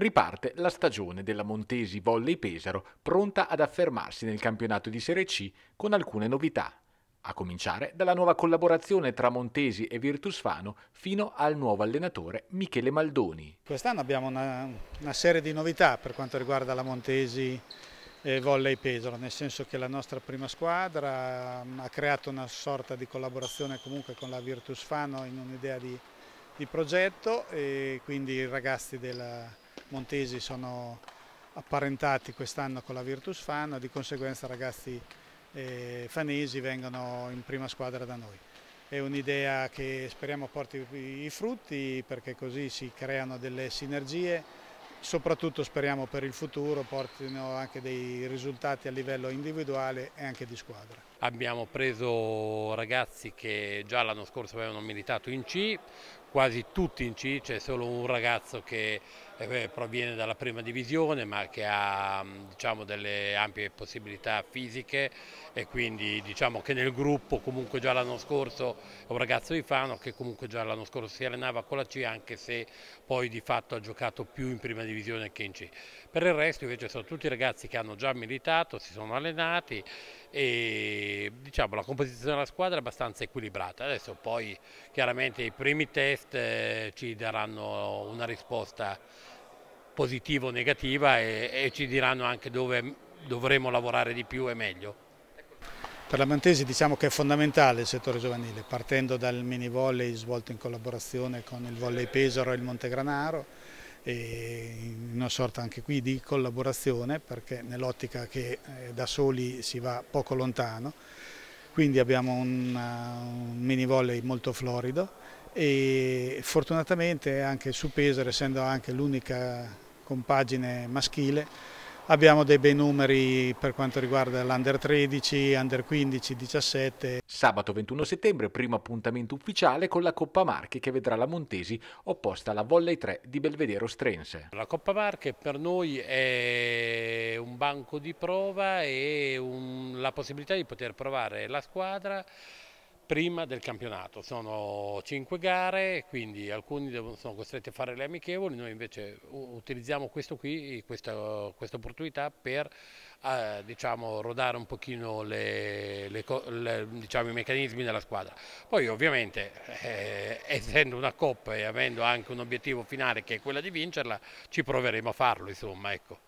Riparte la stagione della Montesi Volley Pesaro pronta ad affermarsi nel campionato di Serie C con alcune novità, a cominciare dalla nuova collaborazione tra Montesi e Virtus Fano fino al nuovo allenatore Michele Maldoni. Quest'anno abbiamo una, una, serie di novità per quanto riguarda la Montesi eh, Volley Pesaro, nel senso che la nostra prima squadra mm, ha creato una sorta di collaborazione comunque con la Virtus Fano in un'idea di, di progetto e quindi i ragazzi della Montesi sono apparentati quest'anno con la Virtus Fan, di conseguenza ragazzi eh, fanesi vengono in prima squadra da noi. È un'idea che speriamo porti i frutti perché così si creano delle sinergie, soprattutto speriamo per il futuro portino anche dei risultati a livello individuale e anche di squadra. Abbiamo preso ragazzi che già l'anno scorso avevano militato in C, quasi tutti in C, c'è solo un ragazzo che eh, proviene dalla prima divisione ma che ha mm, diciamo, delle ampie possibilità fisiche e quindi diciamo che nel gruppo comunque già l'anno scorso è un ragazzo di Fano che comunque già l'anno scorso si allenava con la C anche se poi di fatto ha giocato più in prima divisione che in C. Per il resto invece sono tutti ragazzi che hanno già militato, si sono allenati e diciamo, la composizione della squadra è abbastanza equilibrata. Adesso poi chiaramente i primi test eh, ci daranno una risposta positiva o negativa e, e ci diranno anche dove dovremo lavorare di più e meglio. Per la Mantesi diciamo che è fondamentale il settore giovanile, partendo dal mini volley svolto in collaborazione con il volley Pesaro e il Montegranaro, e una sorta anche qui di collaborazione perché nell'ottica che eh, da soli si va poco lontano, quindi abbiamo una, un mini volley molto florido e fortunatamente anche su Pesaro, essendo anche l'unica compagine maschile, abbiamo dei bei numeri per quanto riguarda l'Under 13, Under 15, 17. Sabato 21 settembre, primo appuntamento ufficiale con la Coppa Marche che vedrà la Montesi opposta alla Volley 3 di Belvedere Ostrense. La Coppa Marche per noi è un banco di prova e un, la possibilità di poter provare la squadra prima del campionato. Sono cinque gare, quindi alcuni sono costretti a fare le amichevoli, noi invece utilizziamo questo qui, questa, questa opportunità per eh, diciamo, rodare un pochino le, le, le, diciamo, i meccanismi della squadra. Poi ovviamente eh, essendo una coppa e avendo anche un obiettivo finale che è quella di vincerla, ci proveremo a farlo. Insomma, ecco.